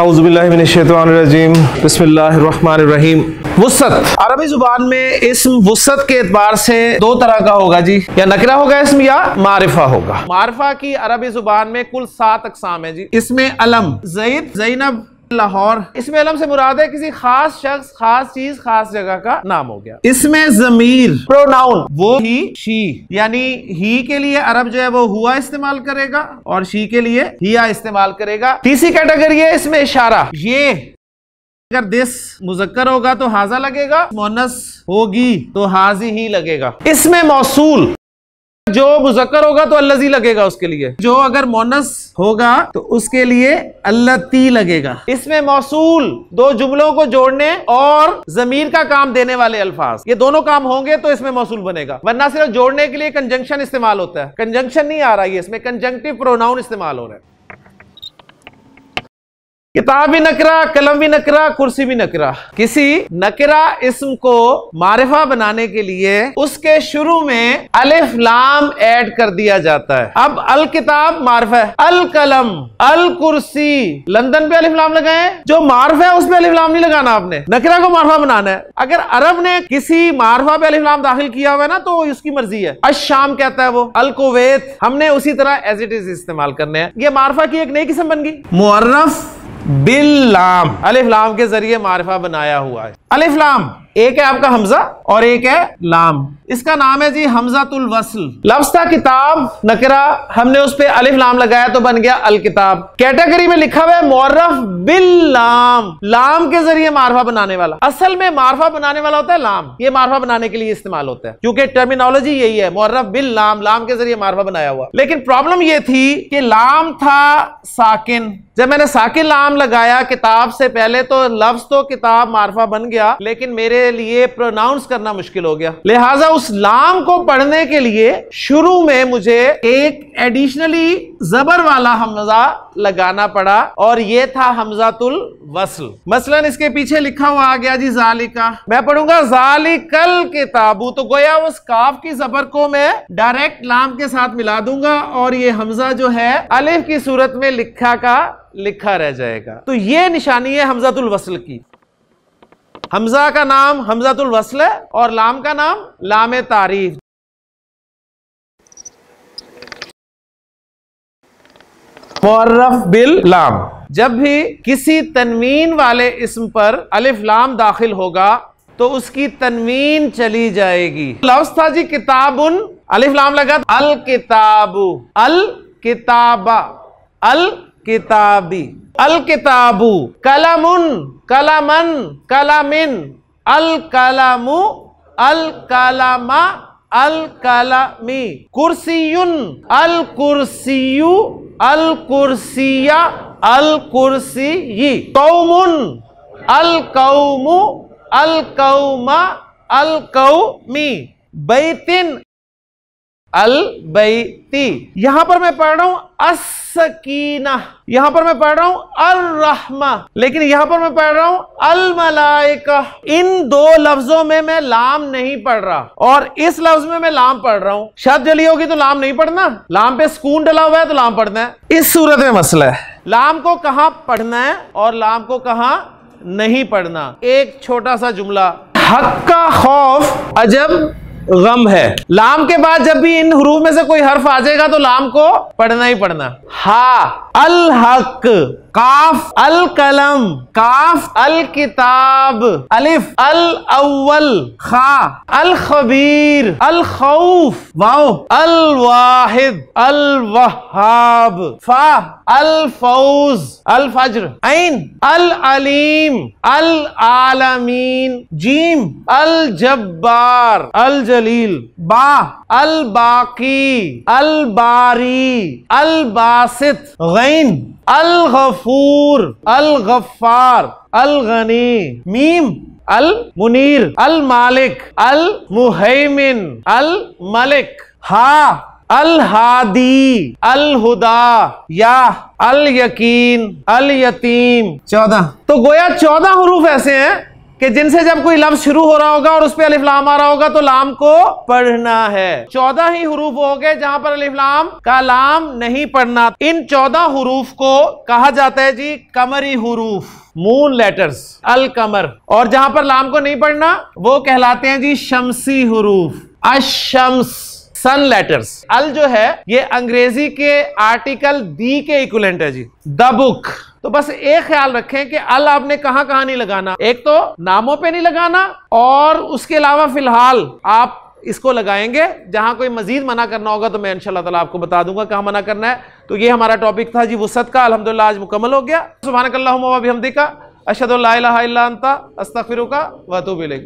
हाउज़बिल्लाजीम बसमीम वसत अरबी जुबान में इसम वसत के एतबार से दो तरह का होगा जी या नकरा होगा इसम या मारिफा होगा मारिफा की अरबी जुबान में कुल सात अकसाम है जी इसमें अलम जईद जैनब लाहौर इसमें अलम से मुराद है किसी खास शख्स खास चीज खास जगह का नाम हो गया इसमें जमीर प्रोनाउन वो ही शी यानी ही के लिए अरब जो है वो हुआ इस्तेमाल करेगा और शी के लिए हिया इस्तेमाल करेगा तीसरी कैटेगरी है इसमें इशारा ये अगर दिस मुजक्कर होगा तो हाजा लगेगा मोनस होगी तो हाजी ही लगेगा इसमें मौसूल जो मुजक्कर होगा तो अल्लाजी लगेगा उसके लिए जो अगर मोनस होगा तो उसके लिए अल्लाती लगेगा इसमें मौसूल दो जुमलों को जोड़ने और जमीन का काम देने वाले अल्फाज ये दोनों काम होंगे तो इसमें मौसूल बनेगा वरना सिर्फ जोड़ने के लिए कंजंक्शन इस्तेमाल होता है कंजंक्शन नहीं आ रहा है इसमें कंजंक्टिव प्रोनाउन इस्तेमाल हो रहा है किताब भी नकरा कलम भी नकरा कुर्सी भी नकरा किसी नकरा इसम को मारिफा बनाने के लिए उसके शुरू में अलिफ लाम ऐड कर दिया जाता है अब अल किताब मारफा है अल कलम अल कुर्सी लंदन पे अलिफ लाम लगाए जो मारफा है उसमें अलिफ लाम नहीं लगाना आपने नकरा को मारफा बनाना है अगर अरब ने किसी मारफा पे अलिफ लाम दाखिल किया हुआ है ना तो उसकी मर्जी है अश शाम कहता है वो अल कोवेत हमने उसी तरह एज इट इज इस्तेमाल करने हैं ये मारफा की एक नई किस्म बन गई मुर्रफ बिल लाम अलिफ लाम के जरिए मारफा बनाया हुआ है अलिफ लाम एक है आपका हमजा और एक है लाम इसका नाम है जी हमजातुल वसल लफ्ज था किताब नकरा हमने उस पर अलिफ लाम लगाया तो बन गया अल किताब कैटेगरी में लिखा हुआ है मोरफ बिल लाम लाम के जरिए मारफा बनाने वाला असल में मारफा बनाने वाला होता है लाम ये मारफा बनाने के लिए इस्तेमाल होता है क्योंकि टर्मिनोलॉजी यही है मोरफ बिल लाम लाम के जरिए मारफा बनाया हुआ लेकिन प्रॉब्लम यह थी कि लाम था साकिन जब मैंने साकिन लाम लगाया किताब से पहले तो लफ्ज तो किताब मारफा बन गया लेकिन मेरे के लिए प्रोनाउंस करना मुश्किल हो गया लिहाजा उस लाम को पढ़ने के लिए शुरू में मुझे एक एडिशनली जबर वाला हमजा लगाना पड़ा और ये था हमजातुल वसल मसलन इसके पीछे लिखा हुआ आ गया जी जालिका मैं पढ़ूंगा जालिकल के ताबू तो गोया उस काफ की जबर को मैं डायरेक्ट लाम के साथ मिला दूंगा और ये हमजा जो है अलिफ की सूरत में लिखा का लिखा रह जाएगा तो ये निशानी है हमजातुल वसल की हमजा का नाम हमजातुल वसल है और लाम का नाम लाम तारीफ बिल लाम जब भी किसी तनवीन वाले इसम पर अलिफ लाम दाखिल होगा तो उसकी तनवीन चली जाएगी लफ्ज था जी किताबुन अलिफ लाम लगा अल किताबू अल किताबा अल किताबी अल किताबू कलमुन कलामन कलामिन अल कलामु अल कलामा अल कलामी कुर्सीयुन अल कुर्सीयु अल कुर्सिया अल कुर्सी कौमुन अल कौमु अल कौमा अल कौमी बैतिन अल बैती यहां पर मैं पढ़ रहा हूं असकीना यहां पर मैं पढ़ रहा हूं अल रहमा लेकिन यहां पर मैं पढ़ रहा हूं अल मलाइका इन दो लफ्जों में मैं लाम नहीं पढ़ रहा और इस लफ्ज में मैं लाम पढ़ रहा हूं शब्द जली होगी तो लाम नहीं पढ़ना लाम पे सुकून डला हुआ है तो लाम पढ़ना है इस सूरत में मसला है लाम को कहा पढ़ना है और लाम को कहा नहीं पढ़ना एक छोटा सा जुमला हक का खौफ अजब गम है लाम के बाद जब भी इन हरूफ में से कोई हर्फ आ जाएगा तो लाम को पढ़ना ही पढ़ना हा अल हक काफ अल कलम काफ अल किताब अलिफ अल अव्वल खा अल खबीर अल खौफ वाओ अल वाहिद अल वहाब फा अल फौज अल फज्र ऐन अल अलीम अल आलमीन जीम अल जब्बार अल जब जलील बा अल बाकी अल बारी अल बासित गैन अल गफूर अल गफार अल गनी मीम अल मुनीर अल मालिक अल मुहैमिन अल मलिक हा अल हादी अल हुदा या अल यकीन अल यतीम चौदह तो गोया चौदह हरूफ ऐसे हैं कि जिनसे जब कोई लफ्ज शुरू हो रहा होगा और उस पर अलिफ्लाम आ रहा होगा तो लाम को पढ़ना है चौदह ही हरूफ हो गए जहां पर अलिफ्लाम का लाम नहीं पढ़ना इन चौदह हरूफ को कहा जाता है जी कमरी हरूफ मून लेटर्स अल कमर और जहां पर लाम को नहीं पढ़ना वो कहलाते हैं जी शमसी हरूफ अशम्स सन लेटर्स अल जो है ये अंग्रेजी के आर्टिकल दी के इक्वलेंट है जी द बुक तो बस एक ख्याल रखें कि अल आपने कहां कहां नहीं लगाना एक तो नामों पे नहीं लगाना और उसके अलावा फिलहाल आप इसको लगाएंगे जहां कोई मजीद मना करना होगा तो मैं इंशाल्लाह ताला आपको बता दूंगा कहां मना करना है तो ये हमारा टॉपिक था जी वसत का अलहमदिल्ला आज मुकम्मल हो गया सुबह अल्लाह अशद अस्तफ़िर का वतूब